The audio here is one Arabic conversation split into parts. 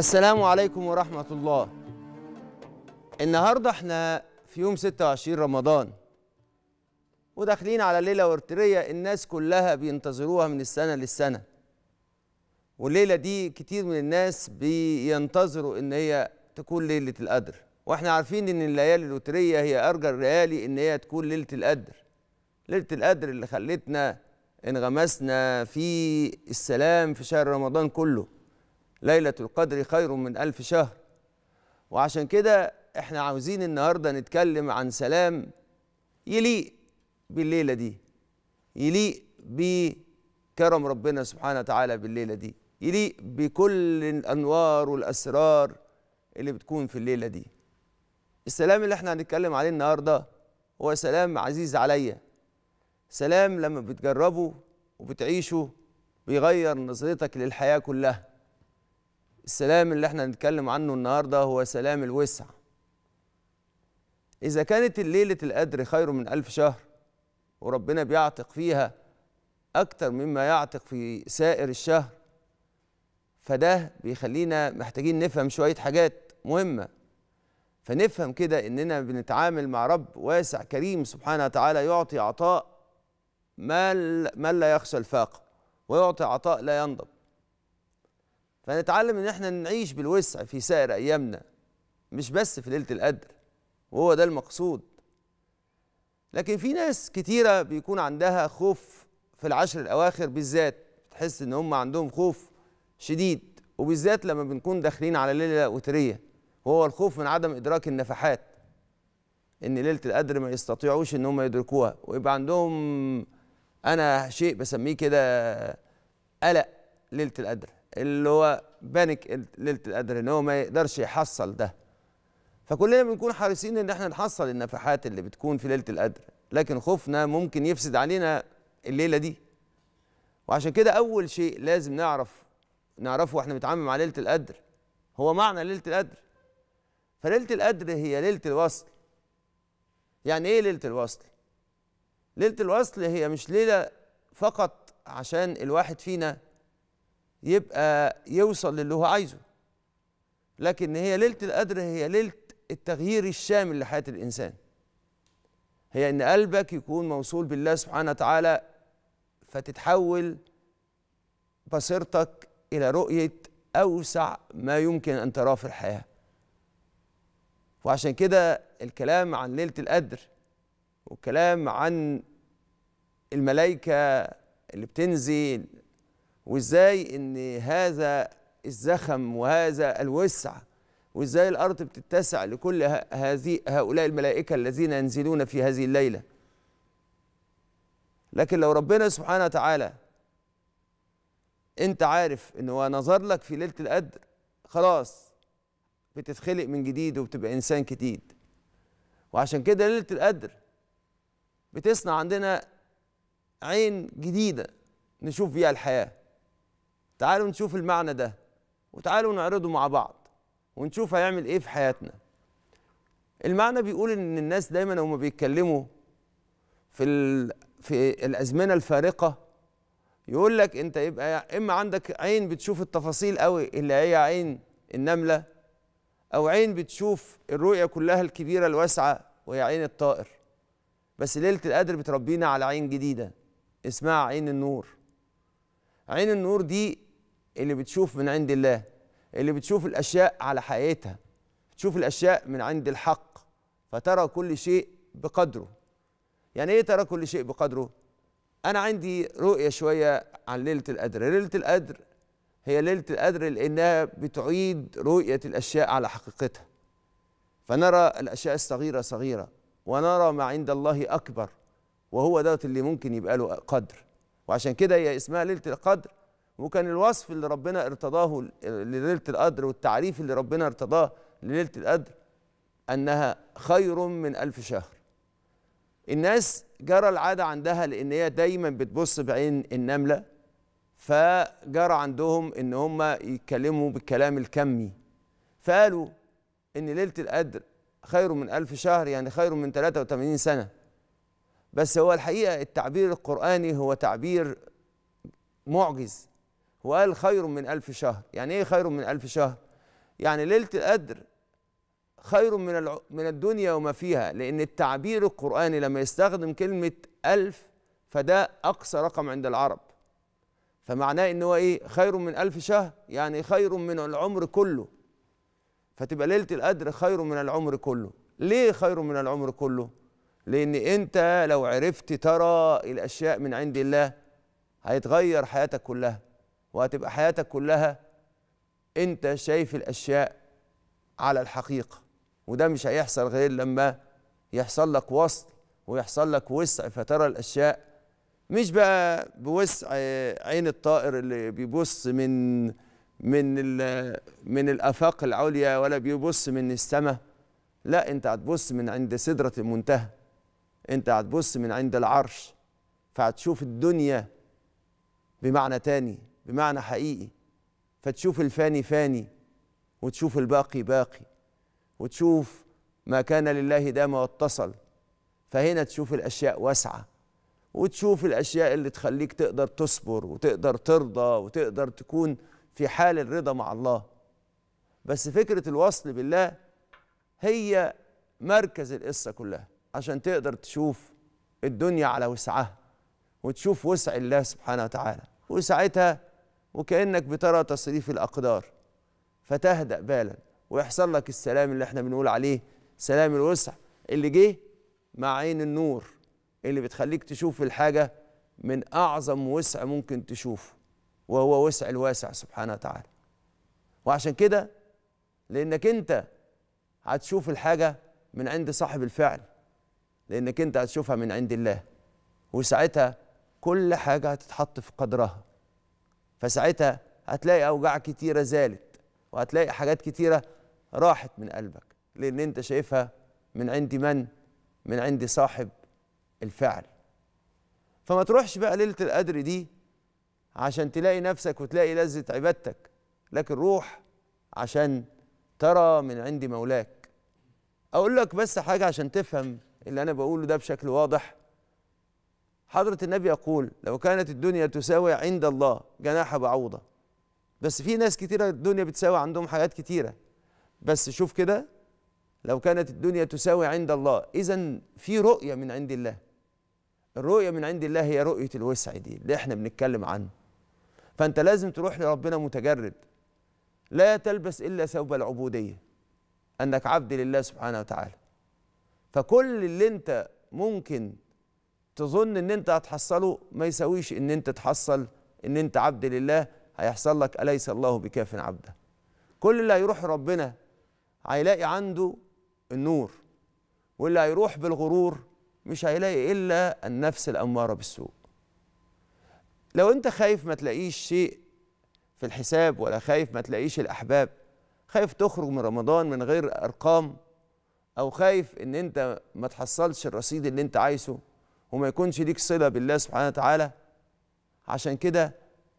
السلام عليكم ورحمة الله النهاردة احنا في يوم 26 رمضان وداخلين على ليلة ورترية الناس كلها بينتظروها من السنة للسنة والليلة دي كتير من الناس بينتظروا ان هي تكون ليلة القدر واحنا عارفين ان الليالي الوترية هي ارجى الليالي ان هي تكون ليلة القدر ليلة القدر اللي خلتنا انغمسنا في السلام في شهر رمضان كله ليلة القدر خير من ألف شهر وعشان كده احنا عاوزين النهاردة نتكلم عن سلام يليق بالليلة دي يليق بكرم ربنا سبحانه وتعالى بالليلة دي يليق بكل الأنوار والأسرار اللي بتكون في الليلة دي السلام اللي احنا هنتكلم عليه النهاردة هو سلام عزيز عليا سلام لما بتجربه وبتعيشه بيغير نظرتك للحياة كلها السلام اللي احنا هنتكلم عنه النهارده هو سلام الوسع إذا كانت ليلة القدر خير من ألف شهر وربنا بيعتق فيها أكتر مما يعتق في سائر الشهر فده بيخلينا محتاجين نفهم شوية حاجات مهمة فنفهم كده إننا بنتعامل مع رب واسع كريم سبحانه وتعالى يعطي عطاء ما لا يخشى الفاقة ويعطي عطاء لا ينضب فنتعلم ان احنا نعيش بالوسع في سائر ايامنا مش بس في ليله القدر وهو ده المقصود لكن في ناس كتيره بيكون عندها خوف في العشر الاواخر بالذات بتحس ان هم عندهم خوف شديد وبالذات لما بنكون داخلين على ليله وتريه وهو الخوف من عدم ادراك النفحات ان ليله القدر ما يستطيعوش ان هم يدركوها ويبقى عندهم انا شيء بسميه كده قلق ليله القدر اللي هو بانك ليله القدر ان هو ما يقدرش يحصل ده فكلنا بنكون حريصين ان احنا نحصل النفحات اللي بتكون في ليله القدر لكن خوفنا ممكن يفسد علينا الليله دي وعشان كده اول شيء لازم نعرف نعرفه واحنا بنتعامل مع ليله القدر هو معنى ليله القدر فليله القدر هي ليله الوصل يعني ايه ليله الوصل ليله الوصل هي مش ليله فقط عشان الواحد فينا يبقى يوصل للي هو عايزه لكن هي ليله القدر هي ليله التغيير الشامل لحياه الانسان هي ان قلبك يكون موصول بالله سبحانه وتعالى فتتحول بصيرتك الى رؤيه اوسع ما يمكن ان تراه في الحياه وعشان كده الكلام عن ليله القدر والكلام عن الملائكه اللي بتنزل وازاي ان هذا الزخم وهذا الوسع وازاي الارض بتتسع لكل هذه هؤلاء الملائكه الذين ينزلون في هذه الليله لكن لو ربنا سبحانه وتعالى انت عارف ان هو نظر لك في ليله القدر خلاص بتتخلق من جديد وبتبقى انسان جديد وعشان كده ليله القدر بتصنع عندنا عين جديده نشوف فيها الحياه تعالوا نشوف المعنى ده وتعالوا نعرضه مع بعض ونشوف هيعمل ايه في حياتنا المعنى بيقول ان الناس دايما هما بيتكلموا في ال... في الازمنه الفارقه يقول لك انت يبقى اما عندك عين بتشوف التفاصيل قوي اللي هي عين النمله او عين بتشوف الرؤيه كلها الكبيره الواسعه وهي عين الطائر بس ليله القدر بتربينا على عين جديده اسمها عين النور عين النور دي اللي بتشوف من عند الله اللي بتشوف الاشياء على حقيقتها بتشوف الاشياء من عند الحق فترى كل شيء بقدره يعني ايه ترى كل شيء بقدره انا عندي رؤيه شويه عن ليله القدر ليله القدر هي ليله القدر لانها بتعيد رؤيه الاشياء على حقيقتها فنرى الاشياء الصغيره صغيره ونرى ما عند الله اكبر وهو دوت اللي ممكن يبقى له قدر وعشان كده هي اسمها ليله القدر وكان الوصف اللي ربنا ارتضاه لليله القدر والتعريف اللي ربنا ارتضاه لليله القدر انها خير من ألف شهر الناس جرى العاده عندها لان هي دايما بتبص بعين النمله فجرى عندهم ان هم يتكلموا بالكلام الكمي فقالوا ان ليله القدر خير من ألف شهر يعني خير من 83 سنه بس هو الحقيقه التعبير القراني هو تعبير معجز وقال خير من ألف شهر يعني إيه خير من ألف شهر يعني ليلة القدر خير من من الدنيا وما فيها لأن التعبير القرآني لما يستخدم كلمة ألف فده أقصى رقم عند العرب فمعناه إن هو إيه خير من ألف شهر يعني خير من العمر كله فتبقى ليلة القدر خير من العمر كله ليه خير من العمر كله لأن أنت لو عرفت ترى الأشياء من عند الله هيتغير حياتك كلها وهتبقى حياتك كلها انت شايف الاشياء على الحقيقه وده مش هيحصل غير لما يحصل لك وصل ويحصل لك وسع فترى الاشياء مش بقى بوسع عين الطائر اللي بيبص من من من الافاق العليا ولا بيبص من السماء لا انت هتبص من عند سدره المنتهى انت هتبص من عند العرش فهتشوف الدنيا بمعنى تاني بمعنى حقيقي فتشوف الفاني فاني وتشوف الباقي باقي وتشوف ما كان لله دام واتصل فهنا تشوف الاشياء واسعه وتشوف الاشياء اللي تخليك تقدر تصبر وتقدر ترضى وتقدر تكون في حال الرضا مع الله بس فكره الوصل بالله هي مركز القصه كلها عشان تقدر تشوف الدنيا على وسعها وتشوف وسع الله سبحانه وتعالى وساعتها وكأنك بترى تصريف الأقدار فتهدأ بالا ويحصل لك السلام اللي احنا بنقول عليه سلام الوسع اللي جه مع عين النور اللي بتخليك تشوف الحاجة من أعظم وسع ممكن تشوفه وهو وسع الواسع سبحانه وتعالى وعشان كده لأنك أنت هتشوف الحاجة من عند صاحب الفعل لأنك أنت هتشوفها من عند الله وساعتها كل حاجة هتتحط في قدرها فساعتها هتلاقي اوجاع كتيره زالت وهتلاقي حاجات كتيره راحت من قلبك لان انت شايفها من عند من من عند صاحب الفعل فما تروحش بقى ليله القدر دي عشان تلاقي نفسك وتلاقي لذه عبادتك لكن روح عشان ترى من عند مولاك اقول لك بس حاجه عشان تفهم اللي انا بقوله ده بشكل واضح حضرة النبي يقول لو كانت الدنيا تساوي عند الله جناح بعوضة بس في ناس كتيرة الدنيا بتساوي عندهم حاجات كتيرة بس شوف كده لو كانت الدنيا تساوي عند الله إذا في رؤية من عند الله الرؤية من عند الله هي رؤية الوسع دي اللي احنا بنتكلم عنه فأنت لازم تروح لربنا متجرد لا تلبس إلا ثوب العبودية أنك عبد لله سبحانه وتعالى فكل اللي أنت ممكن تظن ان انت هتحصله ما يساويش ان انت تحصل ان انت عبد لله هيحصل لك اليس الله بكاف عبده كل اللي هيروح ربنا هيلاقي عنده النور واللي هيروح بالغرور مش هيلاقي الا النفس الاماره بالسوء لو انت خايف ما تلاقيش شيء في الحساب ولا خايف ما تلاقيش الاحباب خايف تخرج من رمضان من غير ارقام او خايف ان انت ما تحصلش الرصيد اللي انت عايزه وما يكونش ليك صله بالله سبحانه وتعالى عشان كده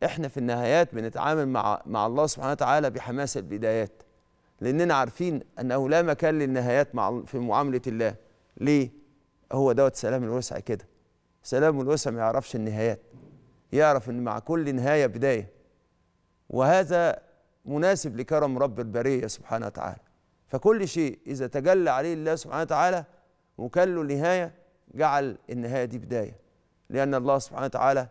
احنا في النهايات بنتعامل مع مع الله سبحانه وتعالى بحماس البدايات لاننا عارفين انه لا مكان للنهايات مع في معامله الله ليه هو دوت سلام الوسع كده سلام الوسع ما يعرفش النهايات يعرف ان مع كل نهايه بدايه وهذا مناسب لكرم رب البريه سبحانه وتعالى فكل شيء اذا تجلى عليه الله سبحانه وتعالى وكان له نهايه جعل النهايه دي بدايه لان الله سبحانه وتعالى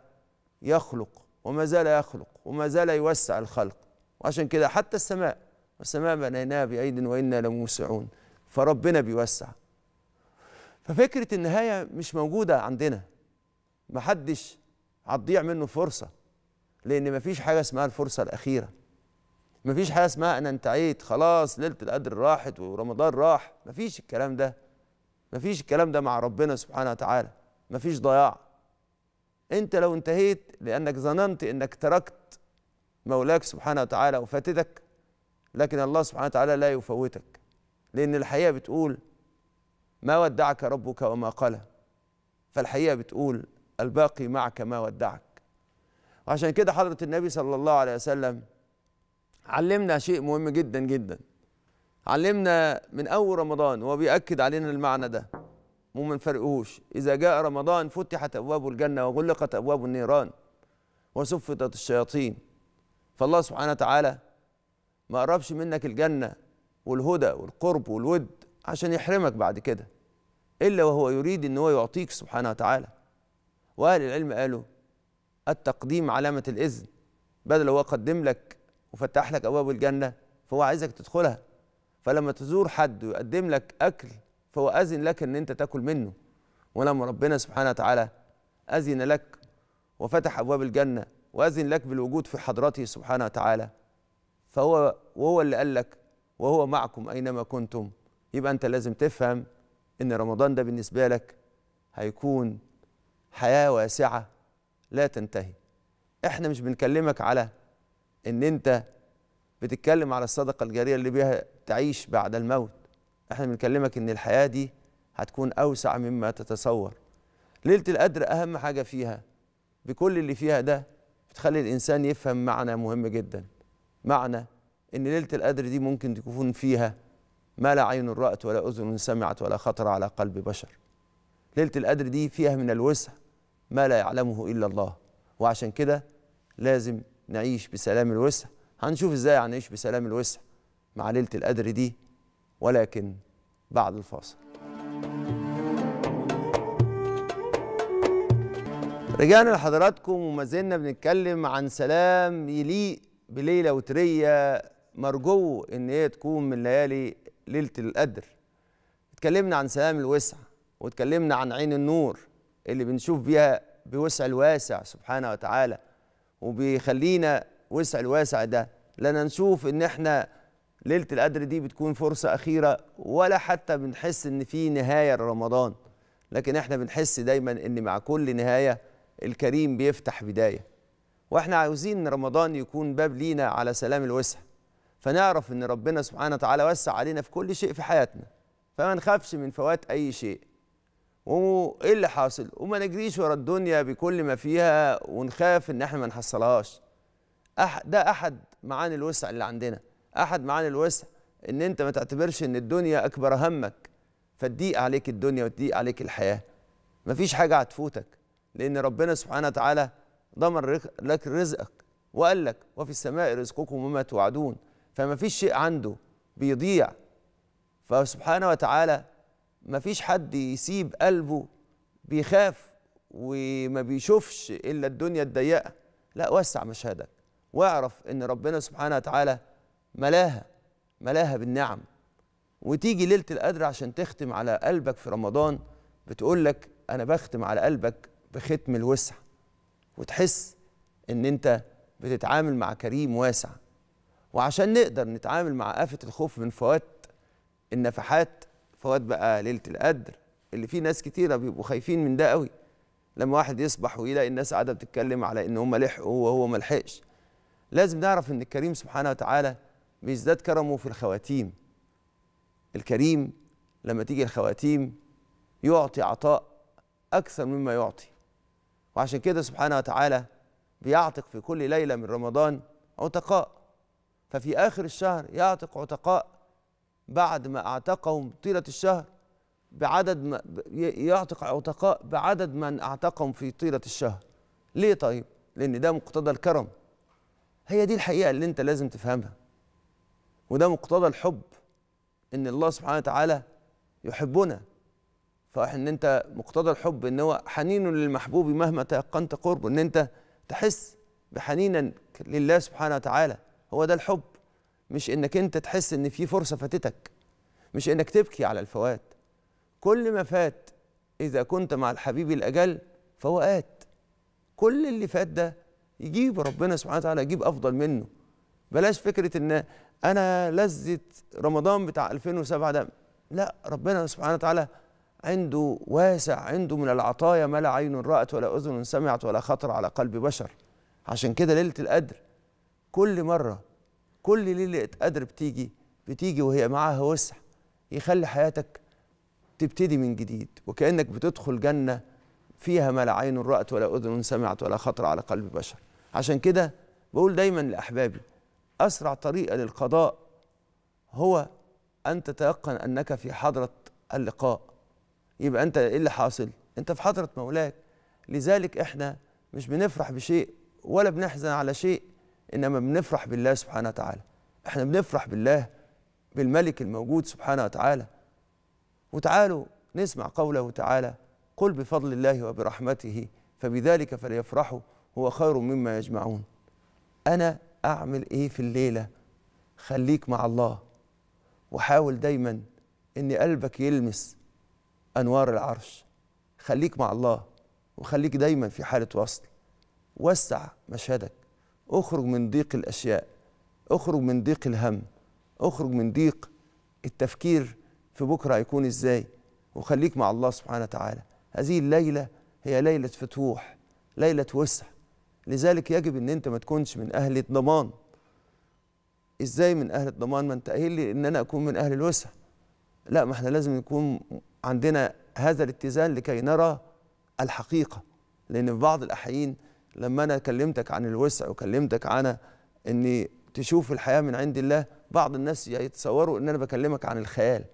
يخلق وما زال يخلق وما زال يوسع الخلق وعشان كده حتى السماء والسماء بنيناها بايد وانا لموسعون فربنا بيوسع ففكره النهايه مش موجوده عندنا محدش هتضيع منه فرصه لان مفيش حاجه اسمها الفرصه الاخيره مفيش حاجه اسمها انا انتعيت خلاص ليله القدر راحت ورمضان راح مفيش الكلام ده مفيش الكلام ده مع ربنا سبحانه وتعالى مفيش ضياع انت لو انتهيت لانك ظننت انك تركت مولاك سبحانه وتعالى وفاتتك لكن الله سبحانه وتعالى لا يفوتك لان الحقيقه بتقول ما ودعك ربك وما قلى فالحقيقه بتقول الباقي معك ما ودعك وعشان كده حضره النبي صلى الله عليه وسلم علمنا شيء مهم جدا جدا علمنا من أول رمضان وهو بيأكد علينا المعنى ده وما نفرقهوش إذا جاء رمضان فتحت أبواب الجنة وغلقت أبواب النيران وسفتت الشياطين فالله سبحانه وتعالى ما قربش منك الجنة والهدى والقرب والود عشان يحرمك بعد كده إلا وهو يريد أن هو يعطيك سبحانه وتعالى وأهل العلم قالوا التقديم علامة الإذن بدل هو قدم لك وفتح لك أبواب الجنة فهو عايزك تدخلها فلما تزور حد ويقدم لك اكل فهو اذن لك ان انت تاكل منه ولما ربنا سبحانه وتعالى اذن لك وفتح ابواب الجنه واذن لك بالوجود في حضرته سبحانه وتعالى فهو وهو اللي قال لك وهو معكم اينما كنتم يبقى انت لازم تفهم ان رمضان ده بالنسبه لك هيكون حياه واسعه لا تنتهي احنا مش بنكلمك على ان انت بتتكلم على الصدقه الجاريه اللي بيها تعيش بعد الموت احنا بنكلمك ان الحياه دي هتكون اوسع مما تتصور ليله القدر اهم حاجه فيها بكل اللي فيها ده بتخلي الانسان يفهم معنى مهم جدا معنى ان ليله القدر دي ممكن تكون فيها ما لا عين رأت ولا أذن سمعت ولا خطر على قلب بشر ليلة القدر دي فيها من الوسع ما لا يعلمه إلا الله وعشان كده لازم نعيش بسلام الوسع هنشوف إزاي هنعيش بسلام الوسع مع ليلة القدر دي ولكن بعد الفاصل رجعنا لحضراتكم وما زلنا بنتكلم عن سلام يليق بليلة وترية مرجو إن هي تكون من ليالي ليلة القدر اتكلمنا عن سلام الوسع واتكلمنا عن عين النور اللي بنشوف بيها بوسع الواسع سبحانه وتعالى وبيخلينا وسع الواسع ده لنا نشوف ان احنا ليله القدر دي بتكون فرصه اخيره ولا حتى بنحس ان في نهايه لرمضان لكن احنا بنحس دايما ان مع كل نهايه الكريم بيفتح بدايه واحنا عاوزين ان رمضان يكون باب لينا على سلام الوسع فنعرف ان ربنا سبحانه وتعالى وسع علينا في كل شيء في حياتنا فما نخافش من فوات اي شيء وايه اللي حاصل وما نجريش ورا الدنيا بكل ما فيها ونخاف ان احنا ما نحصلهاش ده احد معاني الوسع اللي عندنا احد معاني الوسع ان انت ما تعتبرش ان الدنيا اكبر همك فتضيق عليك الدنيا وتضيق عليك الحياه مفيش حاجه هتفوتك لان ربنا سبحانه وتعالى ضمن لك رزقك وقال لك وفي السماء رزقكم وما توعدون فما فيش شيء عنده بيضيع فسبحانه وتعالى ما فيش حد يسيب قلبه بيخاف وما بيشوفش الا الدنيا الضيقه لا وسع مشهدك واعرف ان ربنا سبحانه وتعالى ملاها ملاها بالنعم وتيجي ليله القدر عشان تختم على قلبك في رمضان بتقول لك انا بختم على قلبك بختم الوسع وتحس ان انت بتتعامل مع كريم واسع وعشان نقدر نتعامل مع آفة الخوف من فوات النفحات فوات بقى ليلة القدر اللي فيه ناس كتيرة بيبقوا خايفين من ده قوي لما واحد يصبح ويلاقي الناس قاعدة بتتكلم على إن هم لحقوا وهو ما لحقش لازم نعرف إن الكريم سبحانه وتعالى بيزداد كرمه في الخواتيم الكريم لما تيجي الخواتيم يعطي عطاء أكثر مما يعطي وعشان كده سبحانه وتعالى بيعتق في كل ليلة من رمضان عتقاء ففي آخر الشهر يعتق عتقاء بعد ما أعتقهم طيلة الشهر بعدد ما يعتق عتقاء بعدد من أعتقهم في طيلة الشهر ليه طيب؟ لأن ده مقتضى الكرم هي دي الحقيقة اللي أنت لازم تفهمها وده مقتضى الحب ان الله سبحانه وتعالى يحبنا فان انت مقتضى الحب ان هو حنين للمحبوب مهما تيقنت قربه ان انت تحس بحنينك لله سبحانه وتعالى هو ده الحب مش انك انت تحس ان في فرصه فاتتك مش انك تبكي على الفوات كل ما فات اذا كنت مع الحبيب الاجل فهو ات كل اللي فات ده يجيب ربنا سبحانه وتعالى يجيب افضل منه بلاش فكره ان انا لذه رمضان بتاع 2007 ده لا ربنا سبحانه وتعالى عنده واسع عنده من العطايا ما لا عين رأت ولا أذن سمعت ولا خطر على قلب بشر عشان كده ليلة القدر كل مرة كل ليلة قدر بتيجي بتيجي وهي معاها وسع يخلي حياتك تبتدي من جديد وكأنك بتدخل جنة فيها ما لا عين رأت ولا أذن سمعت ولا خطر على قلب بشر عشان كده بقول دايما لأحبابي أسرع طريقة للقضاء هو أن تتيقن أنك في حضرة اللقاء يبقى أنت إيه اللي حاصل؟ أنت في حضرة مولاك لذلك إحنا مش بنفرح بشيء ولا بنحزن على شيء إنما بنفرح بالله سبحانه وتعالى إحنا بنفرح بالله بالملك الموجود سبحانه وتعالى وتعالوا نسمع قوله تعالى قل بفضل الله وبرحمته فبذلك فليفرحوا هو خير مما يجمعون أنا اعمل ايه في الليله خليك مع الله وحاول دايما ان قلبك يلمس انوار العرش خليك مع الله وخليك دايما في حاله وصل وسع مشهدك اخرج من ضيق الاشياء اخرج من ضيق الهم اخرج من ضيق التفكير في بكره هيكون ازاي وخليك مع الله سبحانه وتعالى هذه الليله هي ليله فتوح ليله وسع لذلك يجب ان انت ما تكونش من اهل الضمان ازاي من اهل الضمان ما انت قايل لي ان انا اكون من اهل الوسع لا ما احنا لازم نكون عندنا هذا الاتزان لكي نرى الحقيقه لان في بعض الاحيان لما انا كلمتك عن الوسع وكلمتك عن أن تشوف الحياه من عند الله بعض الناس يتصوروا ان انا بكلمك عن الخيال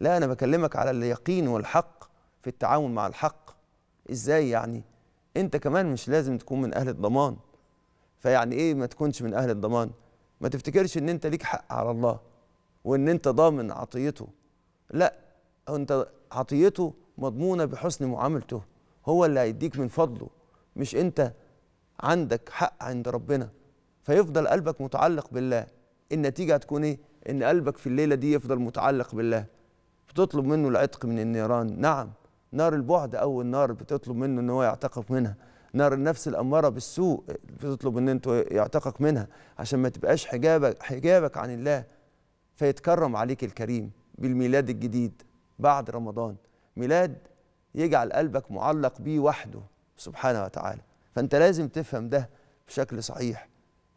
لا انا بكلمك على اليقين والحق في التعاون مع الحق ازاي يعني انت كمان مش لازم تكون من اهل الضمان فيعني ايه ما تكونش من اهل الضمان ما تفتكرش ان انت ليك حق على الله وان انت ضامن عطيته لا انت عطيته مضمونه بحسن معاملته هو اللي هيديك من فضله مش انت عندك حق عند ربنا فيفضل قلبك متعلق بالله النتيجه هتكون ايه ان قلبك في الليله دي يفضل متعلق بالله بتطلب منه العتق من النيران نعم نار البعد أول نار بتطلب منه أن هو يعتقك منها نار النفس الأمارة بالسوء بتطلب أن أنت يعتقك منها عشان ما تبقاش حجابك, حجابك عن الله فيتكرم عليك الكريم بالميلاد الجديد بعد رمضان ميلاد يجعل قلبك معلق بيه وحده سبحانه وتعالى فأنت لازم تفهم ده بشكل صحيح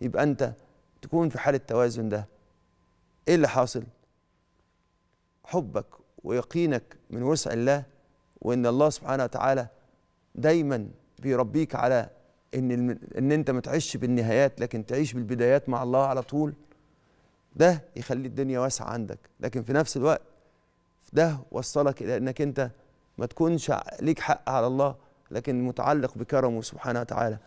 يبقى أنت تكون في حالة توازن ده إيه اللي حاصل؟ حبك ويقينك من وسع الله وان الله سبحانه وتعالى دايما بيربيك على ان ان انت ما تعيش بالنهايات لكن تعيش بالبدايات مع الله على طول ده يخلي الدنيا واسعه عندك لكن في نفس الوقت ده وصلك الى انك انت ما تكونش ليك حق على الله لكن متعلق بكرمه سبحانه وتعالى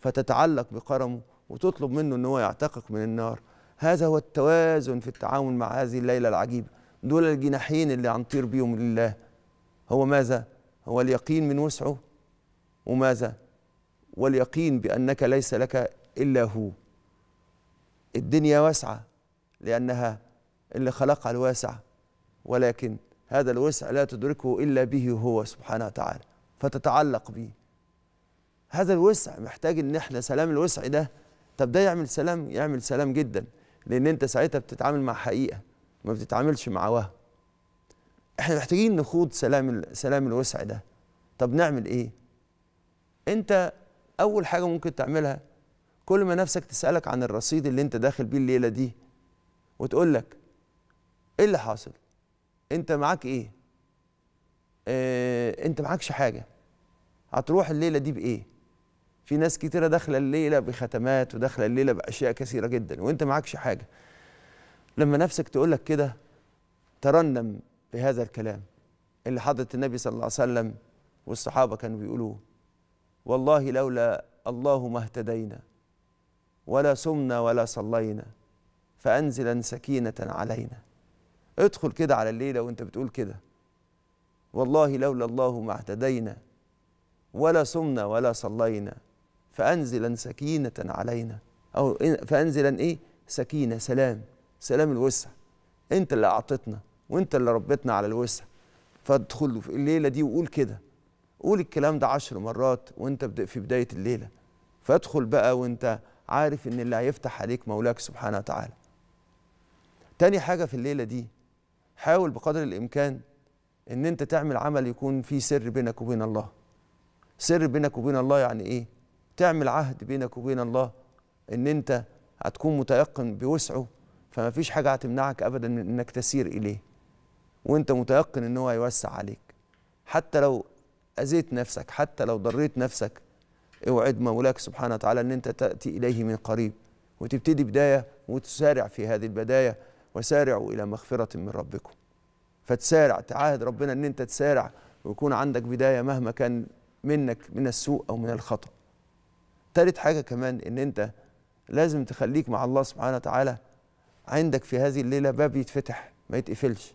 فتتعلق بكرمه وتطلب منه ان هو يعتقك من النار هذا هو التوازن في التعامل مع هذه الليله العجيبه دول الجناحين اللي هنطير بيهم لله هو ماذا هو اليقين من وسعه وماذا واليقين بأنك ليس لك إلا هو الدنيا واسعة لأنها اللي خلقها الواسع ولكن هذا الوسع لا تدركه إلا به هو سبحانه وتعالى فتتعلق به هذا الوسع محتاج ان احنا سلام الوسع ده طب ده يعمل سلام يعمل سلام جدا لان انت ساعتها بتتعامل مع حقيقه ما بتتعاملش مع وهم احنا محتاجين نخوض سلام سلام الوسع ده طب نعمل ايه انت اول حاجه ممكن تعملها كل ما نفسك تسالك عن الرصيد اللي انت داخل بيه الليله دي وتقول لك ايه اللي حاصل انت معاك ايه اه انت معاكش حاجه هتروح الليله دي بايه في ناس كتيره داخله الليله بختمات وداخله الليله باشياء كثيره جدا وانت معاكش حاجه لما نفسك تقول لك كده ترنم بهذا الكلام اللي حضرة النبي صلى الله عليه وسلم والصحابة كانوا بيقولوه والله لولا الله ما اهتدينا ولا صمنا ولا صلينا فأنزلا سكينة علينا ادخل كده على الليلة وانت بتقول كده والله لولا الله ما اهتدينا ولا صمنا ولا صلينا فأنزلا سكينة علينا أو فأنزلا إيه سكينة سلام سلام الوسع أنت اللي أعطتنا وانت اللي ربيتنا على الوسع فادخل في الليله دي وقول كده قول الكلام ده عشر مرات وانت في بدايه الليله فادخل بقى وانت عارف ان اللي هيفتح عليك مولاك سبحانه وتعالى تاني حاجه في الليله دي حاول بقدر الامكان ان انت تعمل عمل يكون فيه سر بينك وبين الله سر بينك وبين الله يعني ايه تعمل عهد بينك وبين الله ان انت هتكون متيقن بوسعه فما فيش حاجه هتمنعك ابدا من انك تسير اليه وانت متيقن ان هو هيوسع عليك حتى لو اذيت نفسك حتى لو ضريت نفسك اوعد مولاك سبحانه وتعالى ان انت تاتي اليه من قريب وتبتدي بدايه وتسارع في هذه البدايه وسارعوا الى مغفره من ربكم فتسارع تعاهد ربنا ان انت تسارع ويكون عندك بدايه مهما كان منك من السوء او من الخطا تالت حاجه كمان ان انت لازم تخليك مع الله سبحانه وتعالى عندك في هذه الليله باب يتفتح ما يتقفلش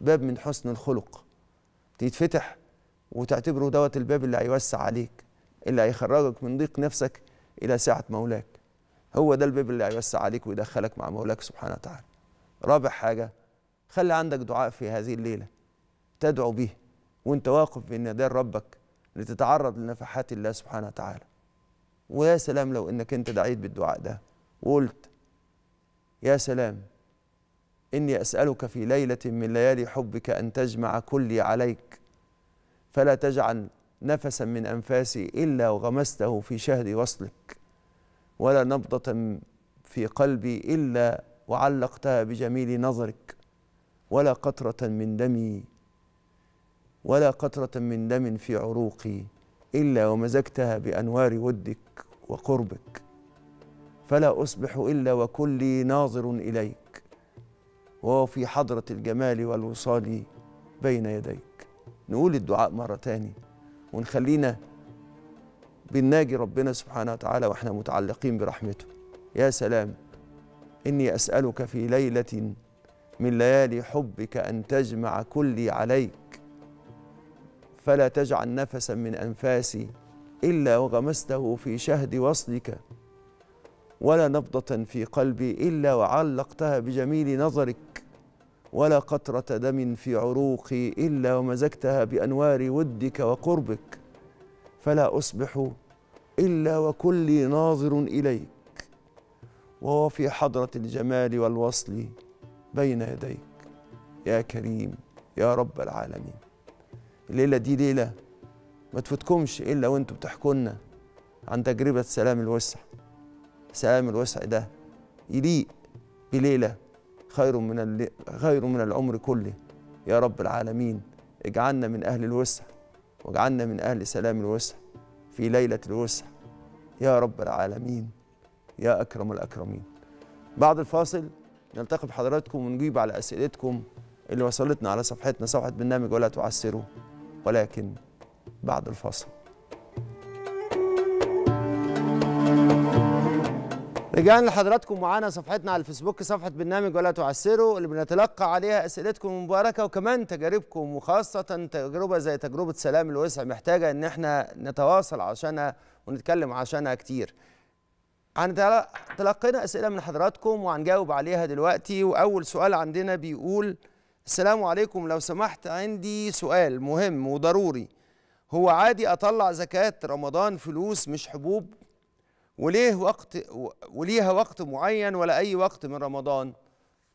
باب من حسن الخلق تتفتح وتعتبره دوت الباب اللي هيوسع عليك اللي هيخرجك من ضيق نفسك الى سعه مولاك هو ده الباب اللي هيوسع عليك ويدخلك مع مولاك سبحانه وتعالى رابع حاجه خلي عندك دعاء في هذه الليله تدعو به وانت واقف بين يدي ربك لتتعرض لنفحات الله سبحانه وتعالى ويا سلام لو انك انت دعيت بالدعاء ده وقلت يا سلام إني أسألك في ليلة من ليالي حبك أن تجمع كلي عليك فلا تجعل نفسا من أنفاسي إلا وغمسته في شهد وصلك ولا نبضة في قلبي إلا وعلقتها بجميل نظرك ولا قطرة من دمي ولا قطرة من دم في عروقي إلا ومزجتها بأنوار ودك وقربك فلا أصبح إلا وكلي ناظر إليك وهو في حضرة الجمال والوصال بين يديك نقول الدعاء مرة تاني ونخلينا بالناجي ربنا سبحانه وتعالى وإحنا متعلقين برحمته يا سلام إني أسألك في ليلة من ليالي حبك أن تجمع كلي عليك فلا تجعل نفسا من أنفاسي إلا وغمسته في شهد وصلك ولا نبضة في قلبي إلا وعلقتها بجميل نظرك ولا قطرة دم في عروقي إلا ومزجتها بأنوار ودك وقربك فلا أصبح إلا وكلي ناظر إليك وهو في حضرة الجمال والوصل بين يديك يا كريم يا رب العالمين الليلة دي ليلة ما تفوتكمش إلا وانتوا بتحكونا عن تجربة سلام الوسع سلام الوسع ده يليق بليلة خير من خير من العمر كله يا رب العالمين اجعلنا من أهل الوسع واجعلنا من أهل سلام الوسع في ليلة الوسع يا رب العالمين يا أكرم الأكرمين بعد الفاصل نلتقي بحضراتكم ونجيب على أسئلتكم اللي وصلتنا على صفحتنا صفحة برنامج ولا تعسروا ولكن بعد الفاصل رجعنا لحضراتكم معانا صفحتنا على الفيسبوك صفحة برنامج ولا تعسروا اللي بنتلقى عليها أسئلتكم المباركة وكمان تجاربكم وخاصة تجربة زي تجربة سلام الوسع محتاجة إن احنا نتواصل عشانها ونتكلم عشانها كتير. تلقينا أسئلة من حضراتكم وهنجاوب عليها دلوقتي وأول سؤال عندنا بيقول السلام عليكم لو سمحت عندي سؤال مهم وضروري هو عادي أطلع زكاة رمضان فلوس مش حبوب وليه وقت وليها وقت معين ولا أي وقت من رمضان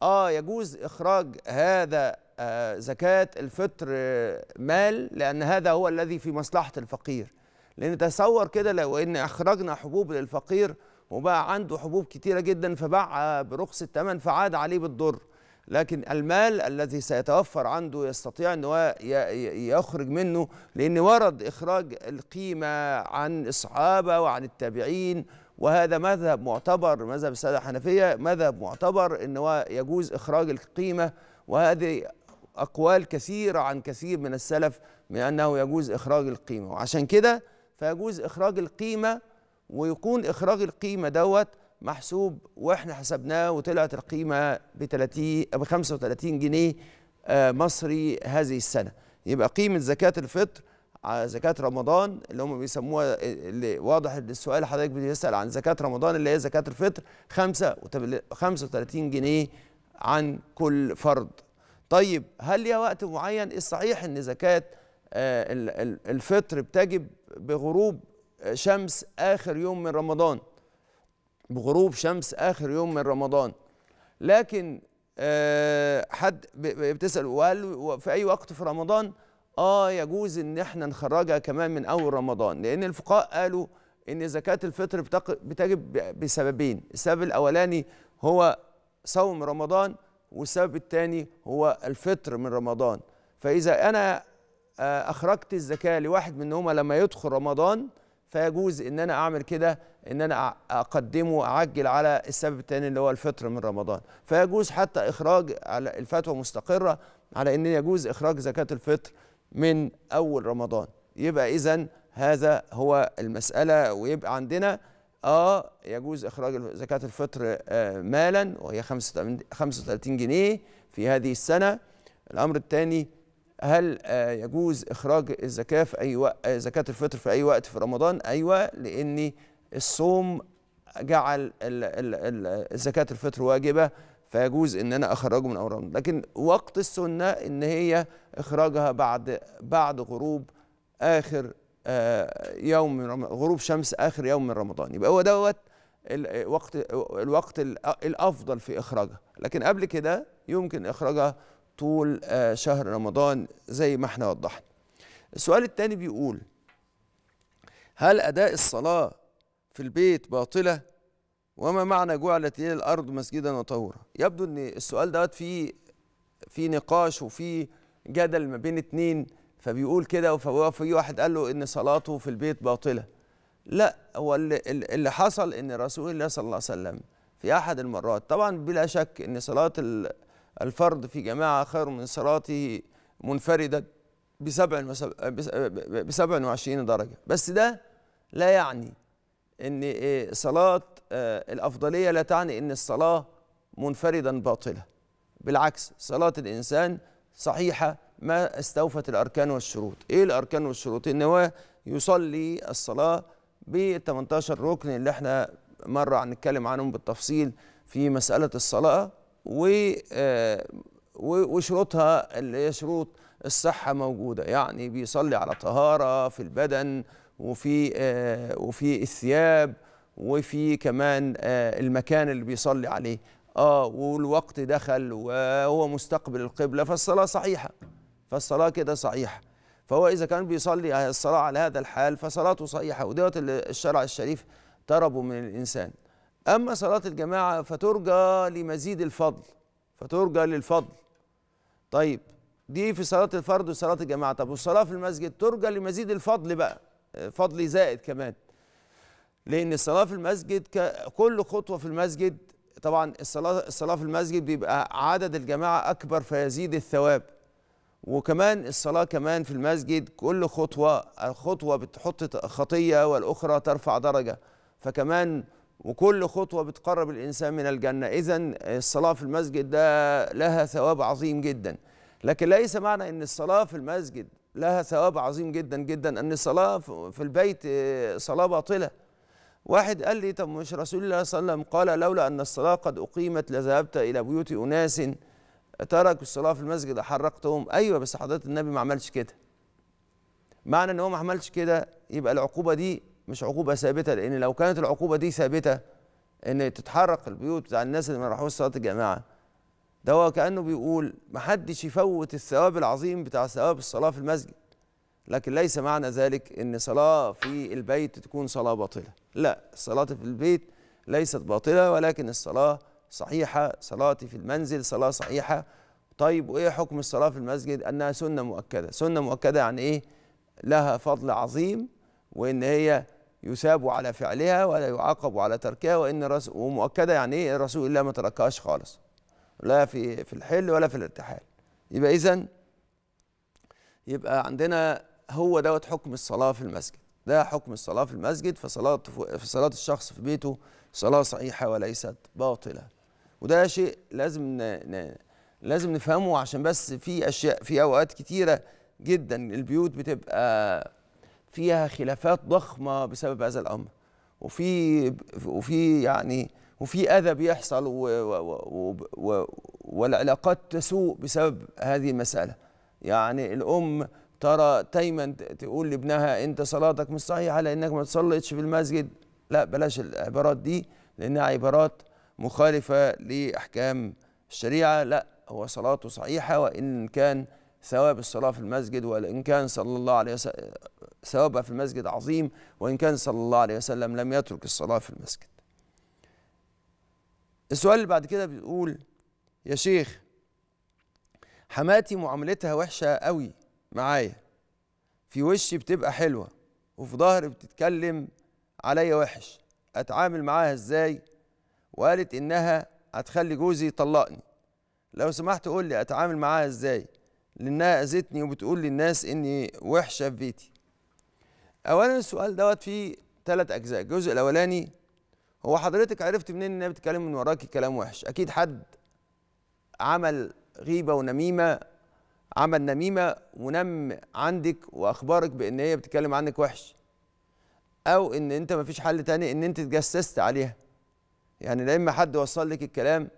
آه يجوز إخراج هذا آه زكاة الفطر آه، مال لأن هذا هو الذي في مصلحة الفقير لأن تصور كده لو إن أخرجنا حبوب للفقير وبقى عنده حبوب كتيرة جدا فباعها برخص الثمن فعاد عليه بالضر لكن المال الذي سيتوفر عنده يستطيع ان هو يخرج منه لان ورد اخراج القيمه عن الصحابه وعن التابعين وهذا مذهب معتبر مذهب الساده الحنفيه مذهب معتبر ان هو يجوز اخراج القيمه وهذه اقوال كثيره عن كثير من السلف من انه يجوز اخراج القيمه وعشان كده فيجوز اخراج القيمه ويكون اخراج القيمه دوت محسوب واحنا حسبناه وطلعت القيمه ب 30 ب 35 جنيه آه، مصري هذه السنه يبقى قيمه زكاه الفطر آه، زكاه رمضان اللي هم بيسموها اللي واضح السؤال اللي حضرتك بيسال عن زكاه رمضان اللي هي زكاه الفطر 35 جنيه عن كل فرد طيب هل ليها وقت معين إيه الصحيح ان زكاه آه، الفطر بتجب بغروب شمس اخر يوم من رمضان بغروب شمس آخر يوم من رمضان لكن آه، حد بتسأل وقال في أي وقت في رمضان آه يجوز إن إحنا نخرجها كمان من أول رمضان لأن الفقهاء قالوا إن زكاة الفطر بتجب بسببين السبب الأولاني هو صوم رمضان والسبب الثاني هو الفطر من رمضان فإذا أنا آه، أخرجت الزكاة لواحد منهما لما يدخل رمضان فيجوز ان انا اعمل كده ان انا اقدمه اعجل على السبب الثاني اللي هو الفطر من رمضان فيجوز حتى اخراج على الفتوى مستقره على ان يجوز اخراج زكاه الفطر من اول رمضان يبقى اذا هذا هو المساله ويبقى عندنا اه يجوز اخراج زكاه الفطر آه مالا وهي 35 جنيه في هذه السنه الامر الثاني هل آه، يجوز اخراج الزكاه في اي وقت آه، زكاه الفطر في اي وقت في رمضان ايوه لان الصوم جعل زكاه الفطر واجبه فيجوز ان انا اخرجه من اول رمضان لكن وقت السنه ان هي اخراجها بعد بعد غروب اخر آه، يوم من غروب شمس اخر يوم من رمضان يبقى هو دوت الوقت الوقت الافضل في اخراجها لكن قبل كده يمكن اخراجها طول آه، شهر رمضان زي ما احنا وضحنا السؤال الثاني بيقول هل أداء الصلاة في البيت باطلة وما معنى جعلت إلى الأرض مسجدا وطهورا يبدو أن السؤال دوت فيه في نقاش وفي جدل ما بين اتنين فبيقول كده ففي واحد قال له ان صلاته في البيت باطله لا هو اللي, اللي حصل ان رسول الله صلى الله عليه وسلم في احد المرات طبعا بلا شك ان صلاه الفرد في جماعة خير من صلاته منفردة بسبع بسبع وعشرين درجة بس ده لا يعني ان آه، صلاة آه، الأفضلية لا تعني ان الصلاة منفردا باطلة بالعكس صلاة الإنسان صحيحة ما استوفت الأركان والشروط إيه الأركان والشروط إن هو يصلي الصلاة ب 18 ركن اللي احنا مرة هنتكلم عنهم بالتفصيل في مسألة الصلاة آه، وشروطها اللي هي شروط الصحة موجودة يعني بيصلي على طهارة في البدن وفي آه، وفي الثياب وفي كمان آه، المكان اللي بيصلي عليه اه والوقت دخل وهو مستقبل القبلة فالصلاة صحيحة فالصلاة كده صحيحة فهو إذا كان بيصلي الصلاة على هذا الحال فصلاته صحيحة ودوت الشرع الشريف طربه من الإنسان أما صلاة الجماعة فترجى لمزيد الفضل فترجى للفضل طيب دي في صلاة الفرد وصلاة الجماعة طب والصلاة في المسجد ترجى لمزيد الفضل بقى فضل زائد كمان لأن الصلاة في المسجد كل خطوة في المسجد طبعا الصلاة الصلاة في المسجد بيبقى عدد الجماعة أكبر فيزيد الثواب وكمان الصلاة كمان في المسجد كل خطوة الخطوة بتحط خطية والأخرى ترفع درجة فكمان وكل خطوة بتقرب الإنسان من الجنة إذا الصلاة في المسجد ده لها ثواب عظيم جدا لكن ليس معنى أن الصلاة في المسجد لها ثواب عظيم جدا جدا أن الصلاة في البيت صلاة باطلة واحد قال لي طب مش رسول الله صلى الله عليه وسلم قال لولا أن الصلاة قد أقيمت لذهبت إلى بيوت أناس تركوا الصلاة في المسجد حرقتهم أيوة بس حضرت النبي ما عملش كده معنى أن هو ما عملش كده يبقى العقوبة دي مش عقوبه ثابته لان لو كانت العقوبه دي ثابته ان تتحرق البيوت بتاع الناس اللي ما راحوش صلاه الجماعه ده هو كانه بيقول ما حدش يفوت الثواب العظيم بتاع ثواب الصلاه في المسجد لكن ليس معنى ذلك ان صلاه في البيت تكون صلاه باطله لا الصلاه في البيت ليست باطله ولكن الصلاه صحيحه صلاتي في المنزل صلاه صحيحه طيب وايه حكم الصلاه في المسجد انها سنه مؤكده سنه مؤكده يعني ايه لها فضل عظيم وان هي يثاب على فعلها ولا يعاقب على تركها وان ومؤكده يعني ايه رسول الله ما تركهاش خالص لا في في الحل ولا في الارتحال يبقى اذا يبقى عندنا هو دوت حكم الصلاه في المسجد ده حكم الصلاه في المسجد فصلاه في صلاه الشخص في بيته صلاه صحيحه وليست باطله وده شيء لازم ن... لازم نفهمه عشان بس في اشياء في اوقات كتيره جدا البيوت بتبقى فيها خلافات ضخمه بسبب هذا الامر وفي وفي يعني وفي اذى بيحصل و و و والعلاقات تسوء بسبب هذه المساله يعني الام ترى دايما تقول لابنها انت صلاتك مش صحيحه لانك ما تصليتش في المسجد لا بلاش العبارات دي لانها عبارات مخالفه لاحكام الشريعه لا هو صلاته صحيحه وان كان ثواب الصلاه في المسجد وان كان صلى الله عليه وسلم ثوابها في المسجد عظيم وإن كان صلى الله عليه وسلم لم يترك الصلاة في المسجد السؤال اللي بعد كده بيقول يا شيخ حماتي معاملتها وحشة قوي معايا في وشي بتبقى حلوة وفي ظهري بتتكلم عليا وحش أتعامل معاها إزاي وقالت إنها هتخلي جوزي يطلقني لو سمحت قول لي أتعامل معاها إزاي لأنها أذتني وبتقول للناس إني وحشة في بيتي اولا السؤال دوت فيه ثلاث اجزاء الجزء الاولاني هو حضرتك عرفت منين ان بتتكلم من وراكي كلام وحش اكيد حد عمل غيبه ونميمه عمل نميمه ونم عندك واخبارك بان هي بتتكلم عنك وحش او ان انت مفيش حل تاني ان انت اتجسست عليها يعني لا اما حد وصل لك الكلام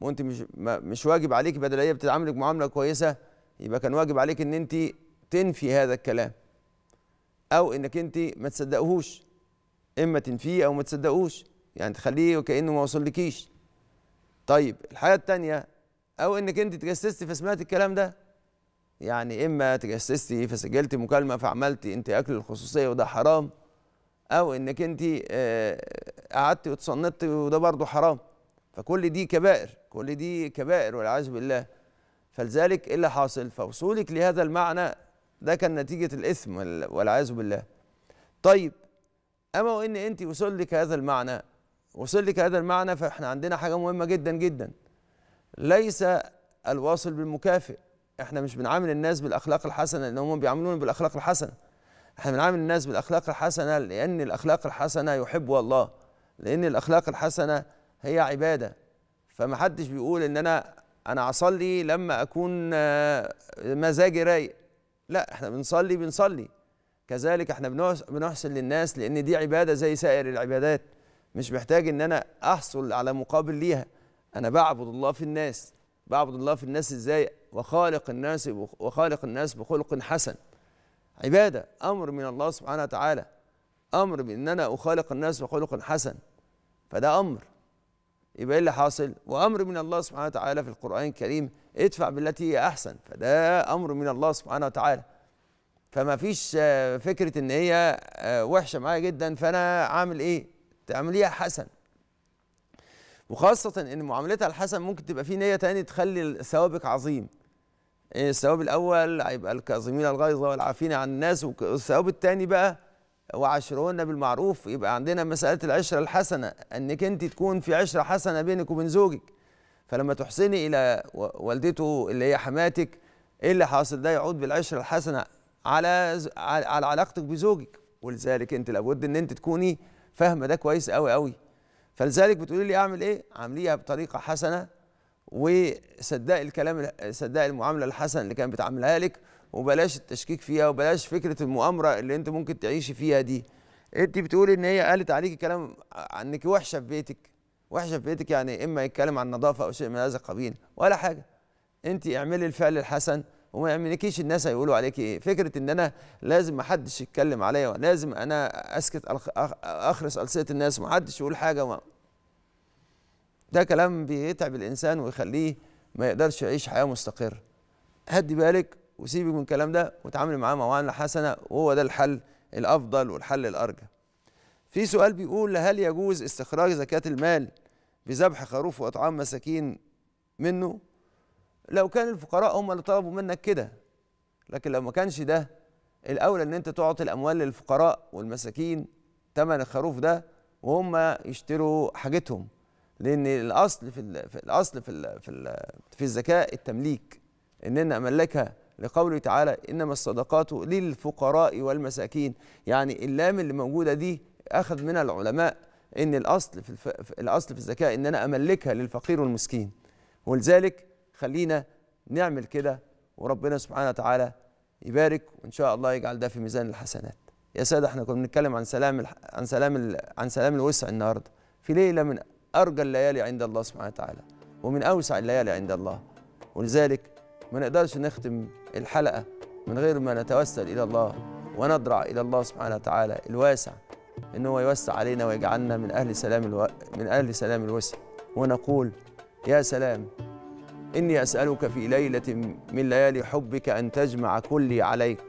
وانت مش مش واجب عليك بدل هي بتتعاملك معامله كويسه يبقى كان واجب عليك ان انت تنفي هذا الكلام او انك انت ما تصدقهوش اما تنفيه او ما تصدقهوش يعني تخليه وكانه ما وصلكيش طيب الحاجه الثانيه او انك انت تجسستي فسمعت الكلام ده يعني اما تجسستي فسجلتي مكالمه فعملتي انت اكل الخصوصيه وده حرام او انك انت آه، قعدتي وتصنتي وده برضه حرام فكل دي كبائر كل دي كبائر والعياذ بالله فلذلك ايه اللي حاصل فوصولك لهذا المعنى ده كان نتيجة الإثم والعياذ بالله طيب أما وإن أنت وصل لك هذا المعنى وصل لك هذا المعنى فإحنا عندنا حاجة مهمة جدا جدا ليس الواصل بالمكافئ احنا مش بنعامل الناس بالاخلاق الحسنه لان بيعاملون بيعاملونا بالاخلاق الحسنه احنا بنعامل الناس بالاخلاق الحسنه لان الاخلاق الحسنه يحبها الله لان الاخلاق الحسنه هي عباده فمحدش بيقول ان انا انا اصلي لما اكون آه، مزاجي رايق لا احنا بنصلي بنصلي كذلك احنا بنحسن للناس لان دي عباده زي سائر العبادات مش محتاج ان انا احصل على مقابل ليها انا بعبد الله في الناس بعبد الله في الناس ازاي وخالق الناس وخالق الناس بخلق حسن عباده امر من الله سبحانه وتعالى امر بان انا اخالق الناس بخلق حسن فده امر يبقى ايه اللي حاصل وامر من الله سبحانه وتعالى في القران الكريم ادفع بالتي هي احسن فده امر من الله سبحانه وتعالى فما فيش آه، فكره ان هي آه، وحشه معايا جدا فانا عامل ايه تعمليها حسن وخاصة إن معاملتها الحسن ممكن تبقى فيه نية تاني تخلي ثوابك عظيم. الثواب الأول هيبقى الكاظمين الغيظ والعافين عن الناس والثواب التاني بقى وعشرهن بالمعروف يبقى عندنا مسألة العشرة الحسنة أنك أنت تكون في عشرة حسنة بينك وبين زوجك فلما تحسني إلى والدته اللي هي حماتك إيه اللي حاصل ده يعود بالعشرة الحسنة على على علاقتك بزوجك ولذلك أنت لابد أن أنت تكوني فاهمة ده كويس قوي قوي فلذلك بتقولي لي أعمل إيه؟ عامليها بطريقة حسنة وصدقي الكلام صدقي المعاملة الحسنة اللي كان بتعاملها لك وبلاش التشكيك فيها وبلاش فكره المؤامره اللي انت ممكن تعيشي فيها دي انت بتقولي ان هي قالت عليكي كلام انك وحشه في بيتك وحشه في بيتك يعني اما يتكلم عن نظافه او شيء من هذا القبيل ولا حاجه انت اعملي الفعل الحسن وما يعملكيش الناس هيقولوا عليكي ايه فكره ان انا لازم ما حدش يتكلم عليا ولازم انا اسكت اخرس السنه الناس ما حدش يقول حاجه ما. ده كلام بيتعب الانسان ويخليه ما يقدرش يعيش حياه مستقره هدي بالك وسيبك من الكلام ده وتعاملي معاه معامله حسنه وهو ده الحل الافضل والحل الارجى. في سؤال بيقول هل يجوز استخراج زكاه المال بذبح خروف واطعام مساكين منه؟ لو كان الفقراء هم اللي طلبوا منك كده لكن لو ما كانش ده الاولى ان انت تعطي الاموال للفقراء والمساكين ثمن الخروف ده وهم يشتروا حاجتهم لان الاصل في, الاصل في في, في الزكاه التمليك ان انا املكها لقوله تعالى إنما الصدقات للفقراء والمساكين يعني اللام اللي موجودة دي أخذ منها العلماء إن الأصل في, الف... الأصل في الزكاة إن أنا أملكها للفقير والمسكين ولذلك خلينا نعمل كده وربنا سبحانه وتعالى يبارك وإن شاء الله يجعل ده في ميزان الحسنات يا سادة احنا كنا بنتكلم عن سلام ال... عن سلام ال... عن سلام الوسع النهارده في ليلة من أرجى الليالي عند الله سبحانه وتعالى ومن أوسع الليالي عند الله ولذلك ما نقدرش نختم الحلقة من غير ما نتوسل إلى الله ونضرع إلى الله سبحانه وتعالى الواسع إن هو يوسع علينا ويجعلنا من أهل سلام الو... من أهل سلام الوسع ونقول يا سلام إني أسألك في ليلة من ليالي حبك أن تجمع كلي عليك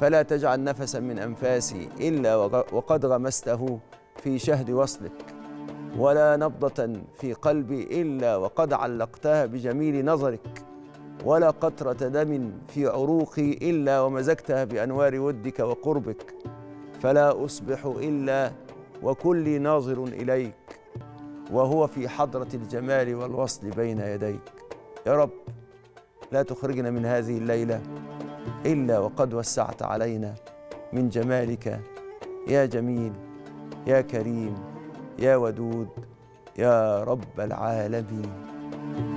فلا تجعل نفسا من أنفاسي إلا وقد غمسته في شهد وصلك ولا نبضة في قلبي إلا وقد علقتها بجميل نظرك ولا قطرة دم في عروقي إلا ومزجتها بأنوار ودك وقربك فلا أصبح إلا وكلي ناظر إليك وهو في حضرة الجمال والوصل بين يديك يا رب لا تخرجنا من هذه الليلة إلا وقد وسعت علينا من جمالك يا جميل يا كريم يا ودود يا رب العالمين